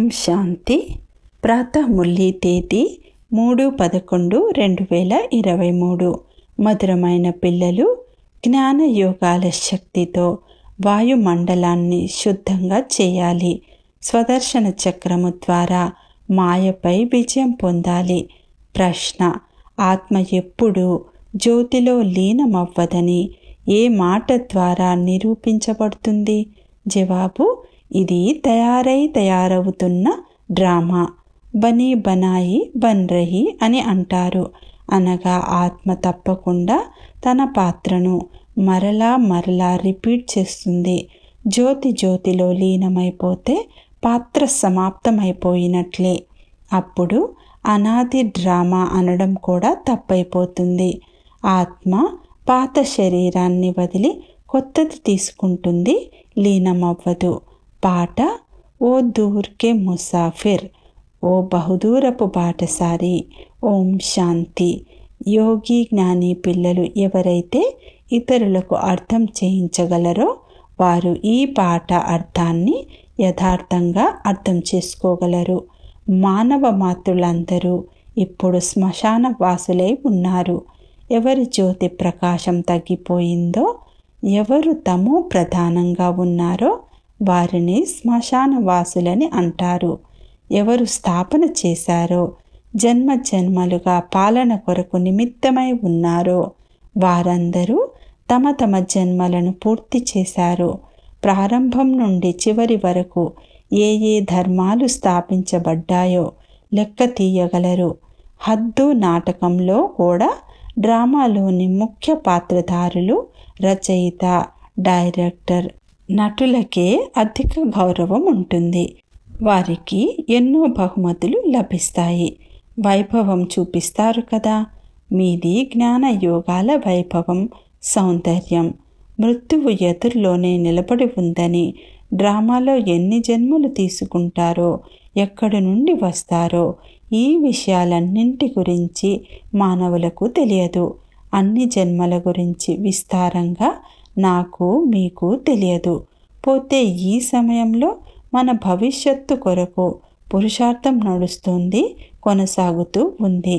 ఓం శాంతి ప్రాతముల్లి తేదీ మూడు పదకొండు రెండు వేల ఇరవై మూడు మధురమైన పిల్లలు జ్ఞాన యోగాల శక్తితో వాయుమండలాన్ని శుద్ధంగా చేయాలి స్వదర్శన చక్రము ద్వారా మాయపై విజయం పొందాలి ప్రశ్న ఆత్మ ఎప్పుడూ జ్యోతిలో లీనమవ్వదని ఏ మాట ద్వారా నిరూపించబడుతుంది జవాబు ఇది తయారై తయారవుతున్న డ్రామా బనీ బనాయి బన్ రహి అని అంటారు అనగా ఆత్మ తప్పకుండా తన పాత్రను మరలా మరలా రిపీట్ చేస్తుంది జ్యోతి జ్యోతిలో లీనమైపోతే పాత్ర సమాప్తమైపోయినట్లే అప్పుడు అనాది డ్రామా అనడం కూడా తప్పైపోతుంది ఆత్మ పాత శరీరాన్ని వదిలి కొత్తది తీసుకుంటుంది లీనమవ్వదు పాట ఓ దూర్కే ముసాఫిర్ ఓ బహుదూరపు బాటసారి ఓం శాంతి యోగి జ్ఞాని పిల్లలు ఎవరైతే ఇతరులకు అర్థం చేయించగలరో వారు ఈ పాట అర్థాన్ని యథార్థంగా అర్థం చేసుకోగలరు మానవ మాతృలందరూ ఇప్పుడు శ్మశాన వాసులై ఉన్నారు ఎవరి జ్యోతి ప్రకాశం తగ్గిపోయిందో ఎవరు తమో ప్రధానంగా ఉన్నారో వారిని శ్మశానవాసులని అంటారు ఎవరు స్థాపన చేశారో జన్మ జన్మలుగా పాలన కొరకు నిమిత్తమై ఉన్నారో వారందరూ తమ తమ జన్మలను పూర్తి చేశారు ప్రారంభం నుండి చివరి వరకు ఏ ఏ ధర్మాలు స్థాపించబడ్డాయో లెక్క తీయగలరు హద్దు నాటకంలో కూడా డ్రామాలోని ముఖ్య పాత్రధారులు రచయిత డైరెక్టర్ నటులకే అధిక గౌరవం ఉంటుంది వారికి ఎన్నో బహుమతులు లభిస్తాయి వైభవం చూపిస్తారు కదా మీది జ్ఞాన యోగాల వైభవం సౌందర్యం మృత్యువు ఎదురులోనే నిలబడి ఉందని డ్రామాలో ఎన్ని జన్మలు తీసుకుంటారో ఎక్కడి నుండి వస్తారో ఈ విషయాలన్నింటి గురించి మానవులకు తెలియదు అన్ని జన్మల గురించి విస్తారంగా నాకు మీకు తెలియదు పోతే ఈ సమయంలో మన భవిష్యత్తు కొరకు పురుషార్థం నడుస్తుంది కొనసాగుతూ ఉంది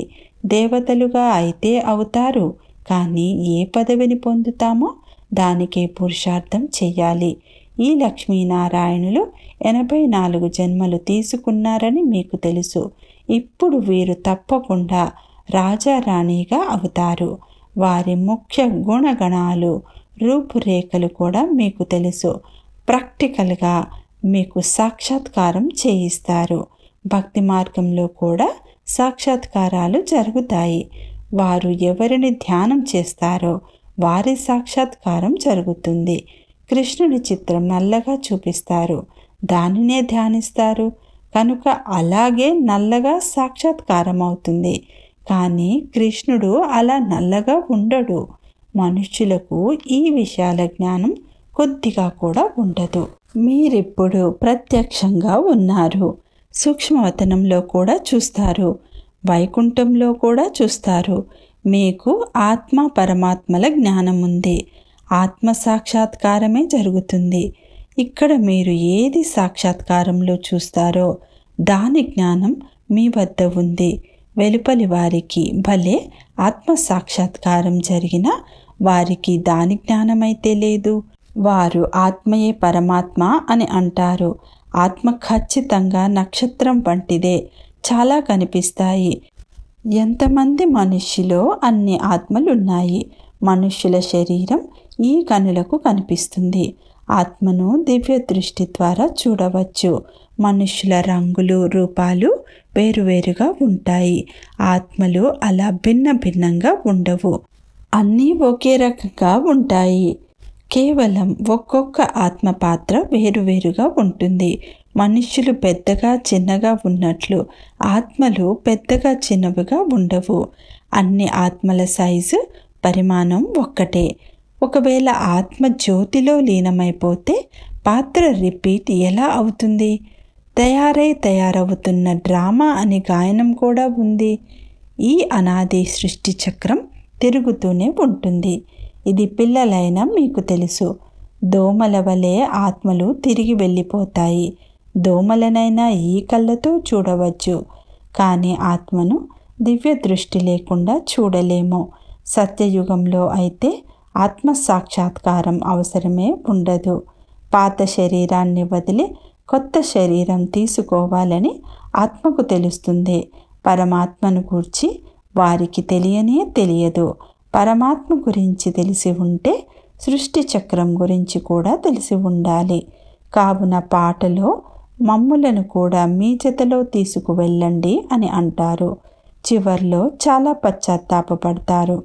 దేవతలుగా అయితే అవుతారు కానీ ఏ పదవిని పొందుతామో దానికే పురుషార్థం చెయ్యాలి ఈ లక్ష్మీనారాయణులు ఎనభై నాలుగు జన్మలు తీసుకున్నారని మీకు తెలుసు ఇప్పుడు వీరు తప్పకుండా రాజారాణిగా అవుతారు వారి ముఖ్య గుణగణాలు రూపురేఖలు కూడా మీకు తెలుసు ప్రాక్టికల్గా మీకు సాక్షాత్కారం చేయిస్తారు భక్తి మార్గంలో కూడా సాక్షాత్కారాలు జరుగుతాయి వారు ఎవరిని ధ్యానం చేస్తారో వారి సాక్షాత్కారం జరుగుతుంది కృష్ణుడి చిత్రం నల్లగా చూపిస్తారు దానినే ధ్యానిస్తారు కనుక అలాగే నల్లగా సాక్షాత్కారం అవుతుంది కానీ కృష్ణుడు అలా నల్లగా ఉండడు మనుషులకు ఈ విషయాల జ్ఞానం కొద్దిగా కూడా ఉండదు మీరిప్పుడు ప్రత్యక్షంగా ఉన్నారు సూక్ష్మవతనంలో కూడా చూస్తారు వైకుంఠంలో కూడా చూస్తారు మీకు ఆత్మ పరమాత్మల జ్ఞానం ఉంది ఆత్మ సాక్షాత్కారమే జరుగుతుంది ఇక్కడ మీరు ఏది సాక్షాత్కారంలో చూస్తారో దాని జ్ఞానం మీ వద్ద ఉంది వెలుపలి వారికి భలే ఆత్మ సాక్షాత్కారం జరిగిన వారికి దాని జ్ఞానమైతే లేదు వారు ఆత్మయే పరమాత్మ అని అంటారు ఆత్మ ఖచ్చితంగా నక్షత్రం వంటిదే చాలా కనిపిస్తాయి ఎంతమంది మనుష్యులో అన్ని ఆత్మలున్నాయి మనుష్యుల శరీరం ఈ కనులకు కనిపిస్తుంది ఆత్మను దివ్య దృష్టి ద్వారా చూడవచ్చు మనుషుల రంగులు రూపాలు వేరువేరుగా ఉంటాయి ఆత్మలు అలా భిన్న భిన్నంగా ఉండవు అన్నీ ఒకే రకంగా ఉంటాయి కేవలం ఒక్కొక్క ఆత్మ పాత్ర వేరువేరుగా ఉంటుంది మనుష్యులు పెద్దగా చిన్నగా ఉన్నట్లు ఆత్మలు పెద్దగా చిన్నవిగా ఉండవు అన్ని ఆత్మల సైజు పరిమాణం ఒక్కటే ఒకవేళ ఆత్మ జ్యోతిలో లీనమైపోతే పాత్ర రిపీట్ ఎలా అవుతుంది తయారై తయారవుతున్న డ్రామా అనే గాయనం కూడా ఉంది ఈ అనాది సృష్టి చక్రం తిరుగుతూనే ఉంటుంది ఇది పిల్లలైన మీకు తెలుసు దోమల వలె ఆత్మలు తిరిగి వెళ్ళిపోతాయి దోమలనైనా ఈ కళ్ళతో చూడవచ్చు కానీ ఆత్మను దివ్య దృష్టి లేకుండా చూడలేము సత్యయుగంలో అయితే ఆత్మసాక్షాత్కారం అవసరమే ఉండదు పాత శరీరాన్ని వదిలి కొత్త శరీరం తీసుకోవాలని ఆత్మకు తెలుస్తుంది పరమాత్మను గూర్చి వారికి తెలియనే తెలియదు పరమాత్మ గురించి తెలిసి ఉంటే సృష్టి చక్రం గురించి కూడా తెలిసి ఉండాలి కావున పాటలో మమ్ములను కూడా మీ జతలో తీసుకువెళ్ళండి అని అంటారు చివర్లో చాలా పశ్చాత్తాపడతారు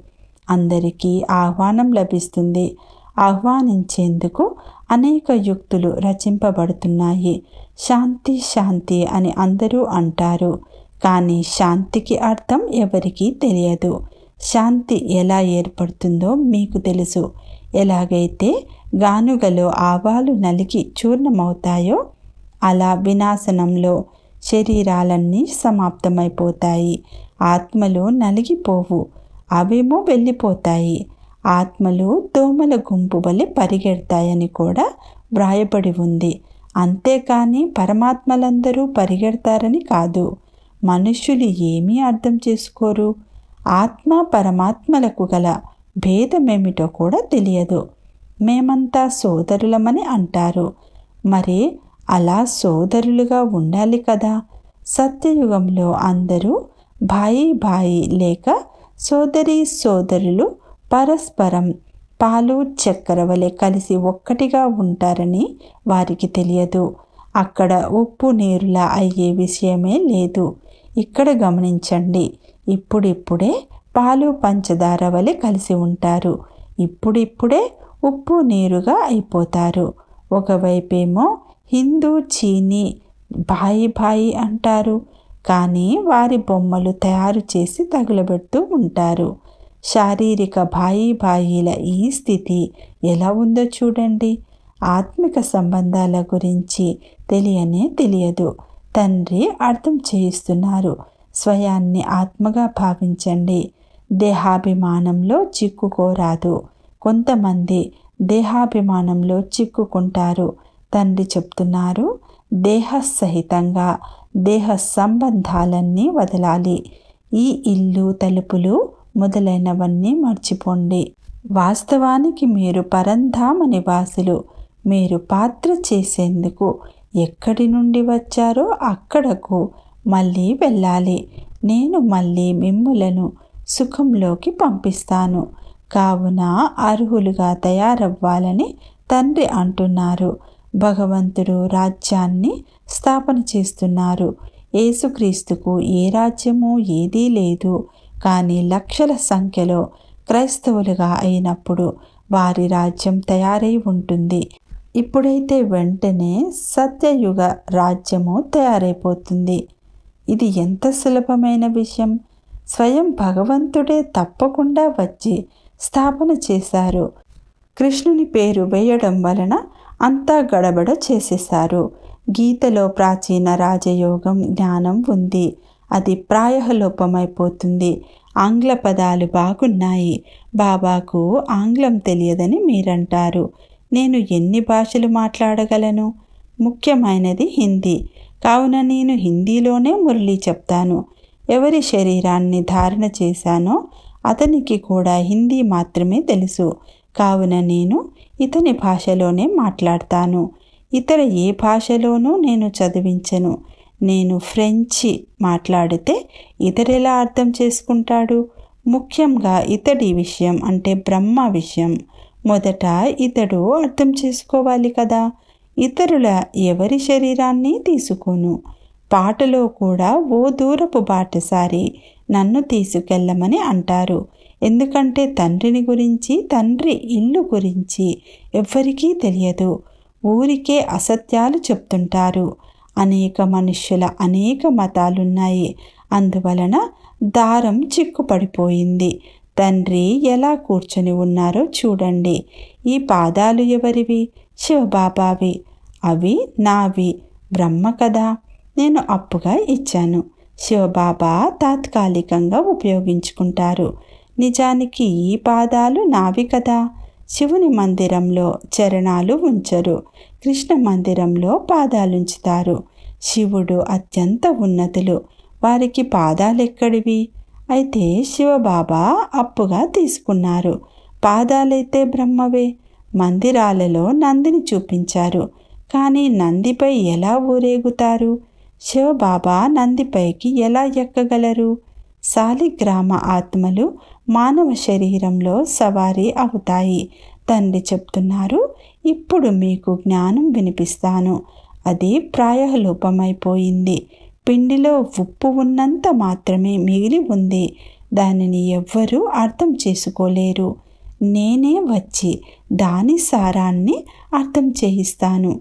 అందరికీ ఆహ్వానం లభిస్తుంది ఆహ్వానించేందుకు అనేక యుక్తులు రచింపబడుతున్నాయి శాంతి శాంతి అని అందరూ అంటారు కానీ శాంతికి అర్థం ఎవరికీ తెలియదు శాంతి ఎలా ఏర్పడుతుందో మీకు తెలుసు ఎలాగైతే గానుగలో ఆవాలు నలికి చూర్ణమవుతాయో అలా వినాశనంలో శరీరాలన్నీ సమాప్తమైపోతాయి ఆత్మలు నలిగిపోవు అవేమో వెళ్ళిపోతాయి ఆత్మలు దోమల గుంపు వలె పరిగెడతాయని కూడా వ్రాయబడి ఉంది అంతేకాని పరమాత్మలందరూ పరిగెడతారని కాదు మనుష్యులు ఏమీ అర్థం చేసుకోరు ఆత్మ పరమాత్మలకు గల భేదమేమిటో కూడా తెలియదు మేమంతా సోదరులమని అంటారు మరి అలా సోదరులుగా ఉండాలి కదా సత్యయుగంలో అందరూ భాయి భాయి లేక సోదరి సోదరులు పరస్పరం పాలు చక్కెర వలె కలిసి ఒక్కటిగా ఉంటారని వారికి తెలియదు అక్కడ ఉప్పు నీరులా అయ్యే విషయమే లేదు ఇక్కడ గమనించండి ఇప్పుడిప్పుడే పాలు పంచదార వలె కలిసి ఉంటారు ఇప్పుడిప్పుడే ఉప్పు నీరుగా అయిపోతారు ఒకవైపేమో హిందూ చీనీ బాయి బాయి అంటారు కానీ వారి బొమ్మలు తయారు చేసి తగులబెడుతూ ఉంటారు శారీరక బాయి బాయిల ఈ స్థితి ఎలా ఉందో చూడండి ఆత్మిక సంబంధాల గురించి తెలియనే తెలియదు తండ్రి అర్థం చేయిస్తున్నారు స్వయాన్ని ఆత్మగా భావించండి దేహాభిమానంలో చిక్కుకోరాదు కొంతమంది దేహాభిమానంలో చిక్కుకుంటారు తండ్రి చెప్తున్నారు దేహసహితంగా దేహ సంబంధాలన్నీ వదలాలి ఈ ఇల్లు తలుపులు మొదలైనవన్నీ మర్చిపోండి వాస్తవానికి మీరు పరంధామ నివాసులు మీరు పాత్ర చేసేందుకు ఎక్కడి నుండి వచ్చారో అక్కడకు మళ్ళీ వెళ్ళాలి నేను మళ్ళీ మిమ్ములను సుఖంలోకి పంపిస్తాను కావున అర్హులుగా తయారవ్వాలని తండ్రి అంటున్నారు భగవంతుడు రాజ్యాన్ని స్థాపన చేస్తున్నారు ఏసుక్రీస్తుకు ఏ రాజ్యము ఏదీ లేదు కానీ లక్షల సంఖ్యలో క్రైస్తవులుగా అయినప్పుడు వారి రాజ్యం తయారై ఉంటుంది ఇప్పుడైతే వెంటనే సత్యయుగ రాజ్యము తయారైపోతుంది ఇది ఎంత సులభమైన విషయం స్వయం భగవంతుడే తప్పకుండా వచ్చి స్థాపన చేశారు కృష్ణుని పేరు వేయడం వలన అంతా గడబడ చేసేశారు గీతలో ప్రాచీన రాజయోగం జ్ఞానం ఉంది అది ప్రాయలోపమైపోతుంది ఆంగ్ల పదాలు బాగున్నాయి బాబాకు ఆంగ్లం తెలియదని మీరంటారు నేను ఎన్ని భాషలు మాట్లాడగలను ముఖ్యమైనది హిందీ కావున నేను హిందీలోనే మురళి చెప్తాను ఎవరి శరీరాన్ని ధారణ చేశానో అతనికి కూడా హిందీ మాత్రమే తెలుసు కావున నేను ఇతని భాషలోనే మాట్లాడతాను ఇతర ఏ భాషలోనూ నేను చదివించను నేను ఫ్రెంచి మాట్లాడితే ఇతరెలా అర్థం చేసుకుంటాడు ముఖ్యంగా ఇతడి విషయం అంటే బ్రహ్మ విషయం మొదట ఇతడు అర్థం చేసుకోవాలి కదా ఇతరుల ఎవరి శరీరాన్ని తీసుకోను పాటలో కూడా ఓ దూరపు బాటసారి నన్ను తీసుకెళ్ళమని అంటారు ఎందుకంటే తండ్రిని గురించి తండ్రి ఇల్లు గురించి ఎవ్వరికీ తెలియదు ఊరికే అసత్యాలు చెప్తుంటారు అనేక మనుష్యుల అనేక మతాలున్నాయి అందువలన దారం చిక్కుపడిపోయింది తండ్రి ఎలా కూర్చొని ఉన్నారో చూడండి ఈ పాదాలు ఎవరివి శివబాబావి అవి నావి బ్రహ్మ కదా నేను అప్పుగా ఇచ్చాను శివబాబా తాత్కాలికంగా ఉపయోగించుకుంటారు నిజానికి ఈ పాదాలు నావి కదా శివుని మందిరంలో చరణాలు ఉంచరు కృష్ణ మందిరంలో పాదాలుంచుతారు శివుడు అత్యంత ఉన్నతులు వారికి పాదాలు ఎక్కడివి అయితే శివబాబా అప్పుగా తీసుకున్నారు పాదాలైతే బ్రహ్మవే మందిరాలలో నందిని చూపించారు కానీ నందిపై ఎలా ఊరేగుతారు శివబాబా నందిపైకి ఎలా ఎక్కగలరు సాలిగ్రామ ఆత్మలు మానవ శరీరంలో సవారీ అవుతాయి తండ్రి చెప్తున్నారు ఇప్పుడు మీకు జ్ఞానం వినిపిస్తాను అది ప్రాయలోపమైపోయింది పిండిలో ఉప్పు ఉన్నంత మాత్రమే మిగిలి ఉంది దానిని ఎవ్వరూ అర్థం చేసుకోలేరు నేనే వచ్చి దాని సారాన్ని అర్థం చేయిస్తాను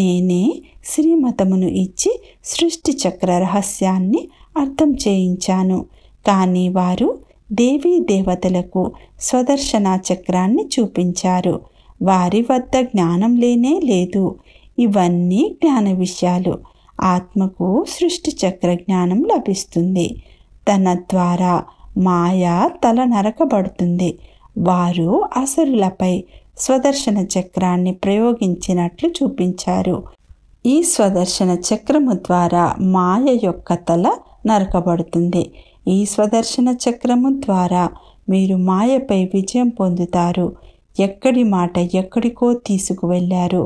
నేనే శ్రీమతమును ఇచ్చి సృష్టి చక్ర రహస్యాన్ని అర్థం చేయించాను కానీ వారు దేవీ దేవతలకు స్వదర్శన చక్రాన్ని చూపించారు వారి వద్ద జ్ఞానం లేనే లేదు ఇవన్నీ జ్ఞాన విషయాలు ఆత్మకు సృష్టి చక్ర జ్ఞానం లభిస్తుంది తన ద్వారా మాయా తల నరకబడుతుంది వారు అసరులపై స్వదర్శన చక్రాన్ని ప్రయోగించినట్లు చూపించారు ఈ స్వదర్శన చక్రము ద్వారా మాయ యొక్క తల నరకబడుతుంది ఈ స్వదర్శన చక్రము ద్వారా మీరు మాయపై విజయం పొందుతారు ఎక్కడి మాట ఎక్కడికో తీసుకువెళ్ళారు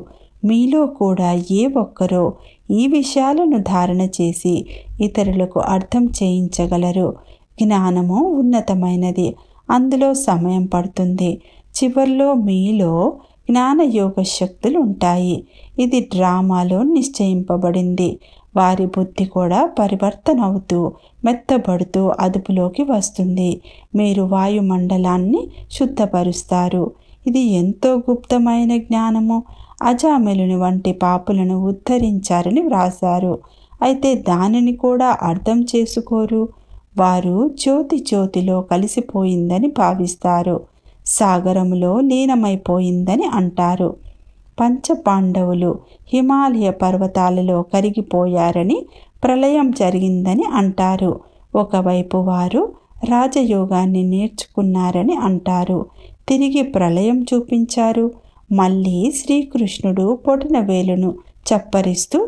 మీలో కూడా ఏ ఒక్కరో ఈ విషయాలను ధారణ చేసి ఇతరులకు అర్థం చేయించగలరు జ్ఞానము ఉన్నతమైనది అందులో సమయం పడుతుంది చివరిలో మీలో జ్ఞానయోగ శక్తులు ఉంటాయి ఇది డ్రామాలో నిశ్చయింపబడింది వారి బుద్ధి కూడా పరివర్తన అవుతూ మెత్తబడుతూ అదుపులోకి వస్తుంది మీరు వాయుమండలాన్ని శుద్ధపరుస్తారు ఇది ఎంతో గుప్తమైన జ్ఞానము అజామెలుని వంటి పాపులను ఉద్ధరించారని వ్రాశారు అయితే దానిని కూడా అర్థం చేసుకోరు వారు జ్యోతి జ్యోతిలో కలిసిపోయిందని భావిస్తారు సాగరములో లీనమైపోయిందని అంటారు పంచపాండవులు హిమాలయ పర్వతాలలో కరిగిపోయారని ప్రళయం జరిగిందని అంటారు ఒకవైపు వారు రాజయోగాన్ని నేర్చుకున్నారని అంటారు తిరిగి ప్రళయం చూపించారు మళ్ళీ శ్రీకృష్ణుడు వేలును చప్పరిస్తూ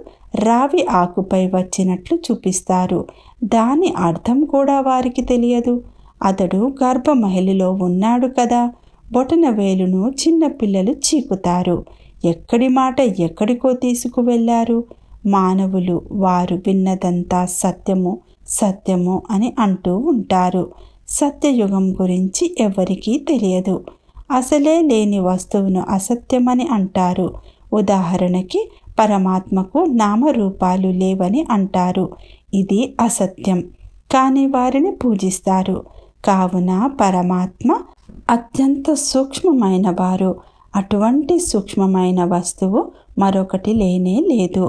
రావి ఆకుపై వచ్చినట్లు చూపిస్తారు దాని అర్థం కూడా వారికి తెలియదు అతడు గర్భమహిళలో ఉన్నాడు కదా బొటనవేలును చిన్నపిల్లలు చీకుతారు ఎక్కడి మాట ఎక్కడికో తీసుకువెళ్ళారు మానవులు వారు విన్నదంతా సత్యము సత్యము అని అంటూ ఉంటారు సత్యయుగం గురించి ఎవరికీ తెలియదు అసలే లేని వస్తువును అసత్యమని అంటారు ఉదాహరణకి పరమాత్మకు నామరూపాలు లేవని అంటారు ఇది అసత్యం కానీ వారిని పూజిస్తారు కావున పరమాత్మ అత్యంత సూక్ష్మమైన వారు అటువంటి సూక్ష్మమైన వస్తువు మరొకటి లేనే లేదు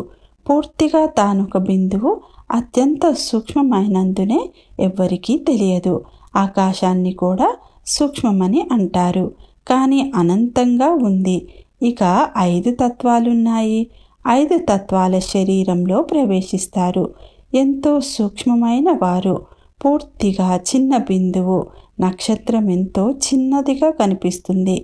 పూర్తిగా తానొక బిందువు అత్యంత సూక్ష్మమైనందునే ఎవ్వరికీ తెలియదు ఆకాశాన్ని కూడా సూక్ష్మమని అంటారు కానీ అనంతంగా ఉంది ఇక ఐదు తత్వాలున్నాయి ఐదు తత్వాల శరీరంలో ప్రవేశిస్తారు ఎంతో సూక్ష్మమైన వారు పూర్తిగా చిన్న బిందువు నక్షత్రం ఎంతో చిన్నదిగా కనిపిస్తుంది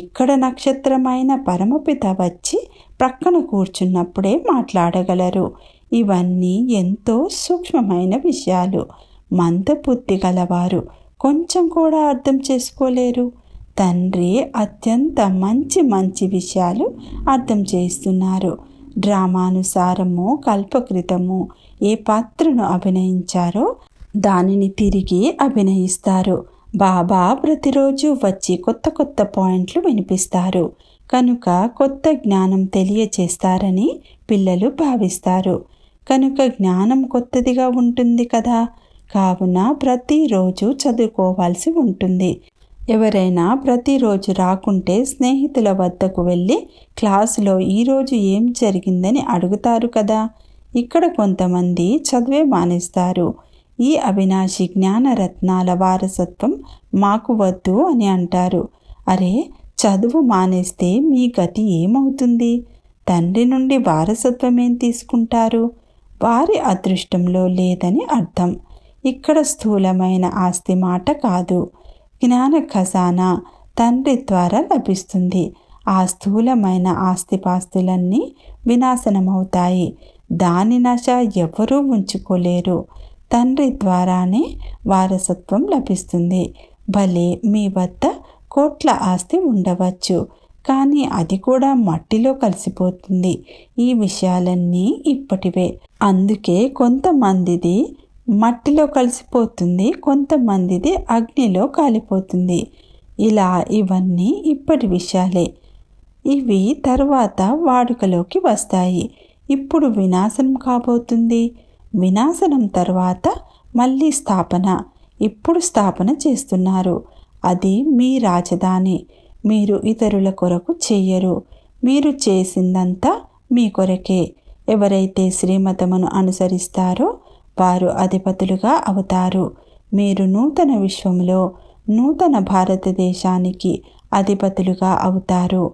ఇక్కడ నక్షత్రమైన పరమపిత వచ్చి ప్రక్కన కూర్చున్నప్పుడే మాట్లాడగలరు ఇవన్నీ ఎంతో సూక్ష్మమైన విషయాలు మందబుద్ధి గలవారు కొంచెం కూడా అర్థం చేసుకోలేరు తండ్రి అత్యంత మంచి మంచి విషయాలు అర్థం చేస్తున్నారు డ్రామానుసారము కల్పకృతము ఏ పాత్రను అభినయించారో దానిని తిరిగి అభినయిస్తారు బాబా ప్రతిరోజు వచ్చి కొత్త కొత్త పాయింట్లు వినిపిస్తారు కనుక కొత్త జ్ఞానం తెలియచేస్తారని పిల్లలు భావిస్తారు కనుక జ్ఞానం కొత్తదిగా ఉంటుంది కదా కావున ప్రతిరోజు చదువుకోవాల్సి ఉంటుంది ఎవరైనా ప్రతిరోజు రాకుంటే స్నేహితుల వద్దకు వెళ్ళి క్లాసులో ఈరోజు ఏం జరిగిందని అడుగుతారు కదా ఇక్కడ కొంతమంది చదివే మానేస్తారు ఈ అవినాశి జ్ఞానరత్నాల వారసత్వం మాకు వద్దు అని అంటారు అరే చదువు మానేస్తే మీ గతి ఏమవుతుంది తండ్రి నుండి వారసత్వం ఏం తీసుకుంటారు వారి అదృష్టంలో లేదని అర్థం ఇక్కడ స్థూలమైన ఆస్తి మాట కాదు జ్ఞాన ఖజానా తండ్రి ద్వారా లభిస్తుంది ఆ స్థూలమైన ఆస్తిపాస్తులన్నీ వినాశనమవుతాయి దాని నశ ఎవరూ ఉంచుకోలేరు తండ్రి ద్వారానే వారసత్వం లభిస్తుంది భలే మీ వద్ద కోట్ల ఆస్తి ఉండవచ్చు కానీ అది కూడా మట్టిలో కలిసిపోతుంది ఈ విషయాలన్నీ ఇప్పటివే అందుకే కొంతమందిది మట్టిలో కలిసిపోతుంది కొంతమందిది అగ్నిలో కాలిపోతుంది ఇలా ఇవన్నీ ఇప్పటి విషయాలే ఇవి తర్వాత వాడుకలోకి వస్తాయి ఇప్పుడు వినాశనం కాబోతుంది వినాశనం తర్వాత మళ్ళీ స్థాపన ఇప్పుడు స్థాపన చేస్తున్నారు అది మీ రాజధాని మీరు ఇతరుల కొరకు చెయ్యరు మీరు చేసిందంతా మీ కొరకే ఎవరైతే శ్రీమతమును అనుసరిస్తారో వారు అధిపతులుగా అవుతారు మీరు నూతన విశ్వంలో నూతన భారతదేశానికి అధిపతులుగా అవుతారు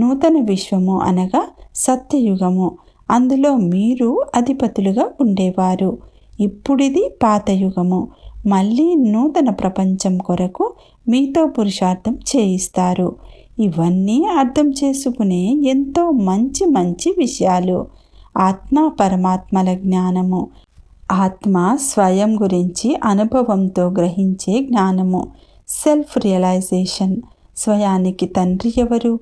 నూతన విశ్వము అనగా సత్యయుగము అందులో మీరు అధిపతులుగా ఉండేవారు ఇప్పుడిది పాత యుగము మళ్ళీ నూతన ప్రపంచం కొరకు మీతో పురుషార్థం చేయిస్తారు ఇవన్నీ అర్థం చేసుకునే ఎంతో మంచి మంచి విషయాలు ఆత్మ పరమాత్మల జ్ఞానము ఆత్మ స్వయం గురించి అనుభవంతో గ్రహించే జ్ఞానము సెల్ఫ్ రియలైజేషన్ స్వయానికి తండ్రి ఎవరు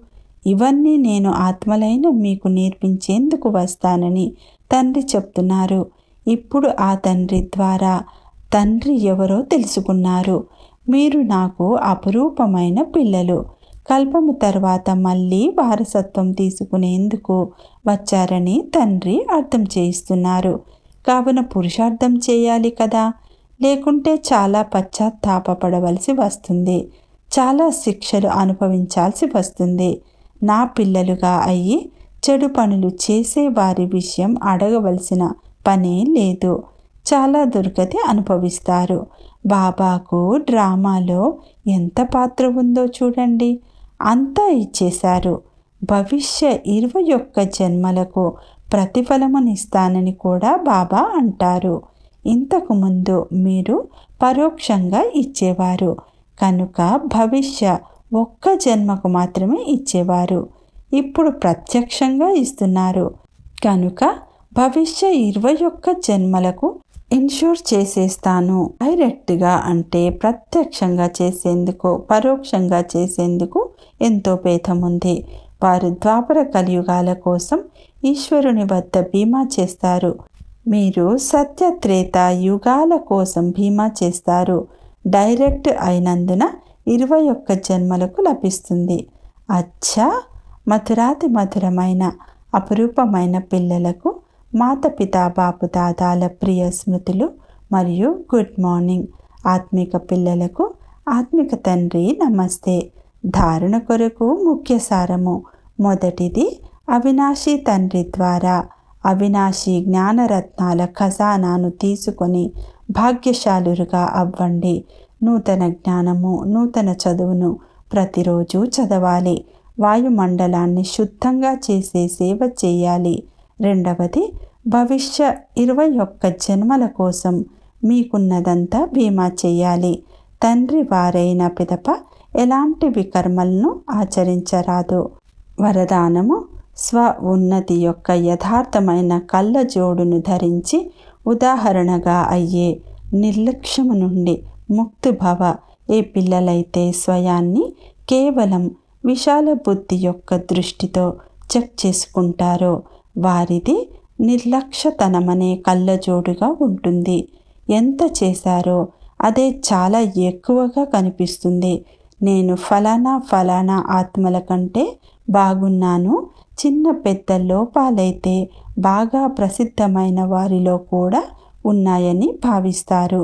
ఇవన్నీ నేను ఆత్మలైన మీకు నేర్పించేందుకు వస్తానని తండ్రి చెప్తున్నారు ఇప్పుడు ఆ తండ్రి ద్వారా తండ్రి ఎవరో తెలుసుకున్నారు మీరు నాకు అపురూపమైన పిల్లలు కల్పము తర్వాత మళ్ళీ వారసత్వం తీసుకునేందుకు వచ్చారని తండ్రి అర్థం చేయిస్తున్నారు కావున పురుషార్థం చేయాలి కదా లేకుంటే చాలా పశ్చాత్తాపడవలసి వస్తుంది చాలా శిక్షలు అనుభవించాల్సి వస్తుంది నా పిల్లలుగా అయ్యి చెడు పనులు చేసే వారి విషయం అడగవలసిన పనే లేదు చాలా దుర్గతి అనుభవిస్తారు బాబాకు డ్రామాలో ఎంత పాత్ర ఉందో చూడండి అంతా ఇచ్చేశారు భవిష్య ఇరవై ఒక్క జన్మలకు ప్రతిఫలమునిస్తానని కూడా బాబా అంటారు ఇంతకుముందు మీరు పరోక్షంగా ఇచ్చేవారు కనుక భవిష్య ఒక్క జన్మకు మాత్రమే ఇచ్చేవారు ఇప్పుడు ప్రత్యక్షంగా ఇస్తున్నారు కనుక భవిష్య ఇరవై ఒక్క జన్మలకు ఇన్షూర్ చేసేస్తాను డైరెక్ట్గా అంటే ప్రత్యక్షంగా చేసేందుకు పరోక్షంగా చేసేందుకు ఎంతో పేదం ఉంది వారు ద్వాపర కలియుగాల కోసం ఈశ్వరుని వద్ద బీమా చేస్తారు మీరు సత్యత్రేత యుగాల కోసం బీమా చేస్తారు డైరెక్ట్ అయినందున ఇరవై ఒక్క జన్మలకు లభిస్తుంది అచ్చా మధురాతి మధురమైన అపురూపమైన పిల్లలకు మాత పితా బాపు దాదాల ప్రియ స్మృతులు మరియు గుడ్ మార్నింగ్ ఆత్మిక పిల్లలకు ఆత్మిక తండ్రి నమస్తే ధారణ కొరకు ముఖ్య సారము మొదటిది అవినాశి తండ్రి ద్వారా అవినాశి జ్ఞానరత్నాల ఖజానాను తీసుకొని భాగ్యశాలురుగా అవ్వండి నూతన జ్ఞానము నూతన చదువును ప్రతిరోజు చదవాలి వాయుమండలాన్ని శుద్ధంగా చేసే సేవ చేయాలి రెండవది భవిష్య ఇరవై ఒక్క జన్మల కోసం మీకున్నదంతా బీమా చేయాలి తండ్రి వారైన పిదప ఎలాంటి వికర్మలను ఆచరించరాదు వరదానము స్వ ఉన్నతి యొక్క యథార్థమైన కళ్ళ జోడును ధరించి ఉదాహరణగా అయ్యే నిర్లక్ష్యము నుండి భవ ఏ పిల్లలైతే స్వయాన్ని కేవలం విశాల బుద్ధి యొక్క దృష్టితో చెక్ చేసుకుంటారో వారిది నిర్లక్ష్యతనమనే కళ్ళజోడుగా ఉంటుంది ఎంత చేశారో అదే చాలా ఎక్కువగా కనిపిస్తుంది నేను ఫలానా ఫలానా ఆత్మల కంటే బాగున్నాను చిన్న పెద్ద లోపాలైతే బాగా ప్రసిద్ధమైన వారిలో కూడా ఉన్నాయని భావిస్తారు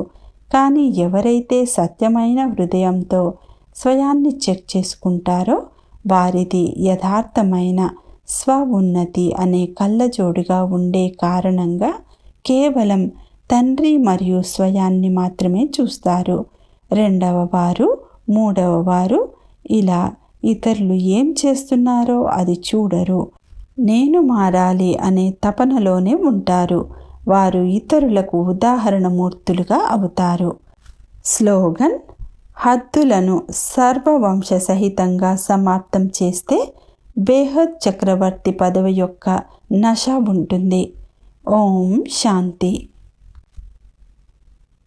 కానీ ఎవరైతే సత్యమైన హృదయంతో స్వయాన్ని చెక్ చేసుకుంటారో వారిది యథార్థమైన స్వ ఉన్నతి అనే కళ్ళజోడుగా ఉండే కారణంగా కేవలం తండ్రి మరియు స్వయాన్ని మాత్రమే చూస్తారు రెండవ వారు మూడవ వారు ఇలా ఇతరులు ఏం చేస్తున్నారో అది చూడరు నేను మారాలి అనే తపనలోనే ఉంటారు వారు ఇతరులకు ఉదాహరణమూర్తులుగా అవుతారు స్లోగన్ హద్దులను సర్వవంశ సహితంగా సమాప్తం చేస్తే బేహద్ చక్రవర్తి పదవి యొక్క నష ఉంటుంది ఓం శాంతి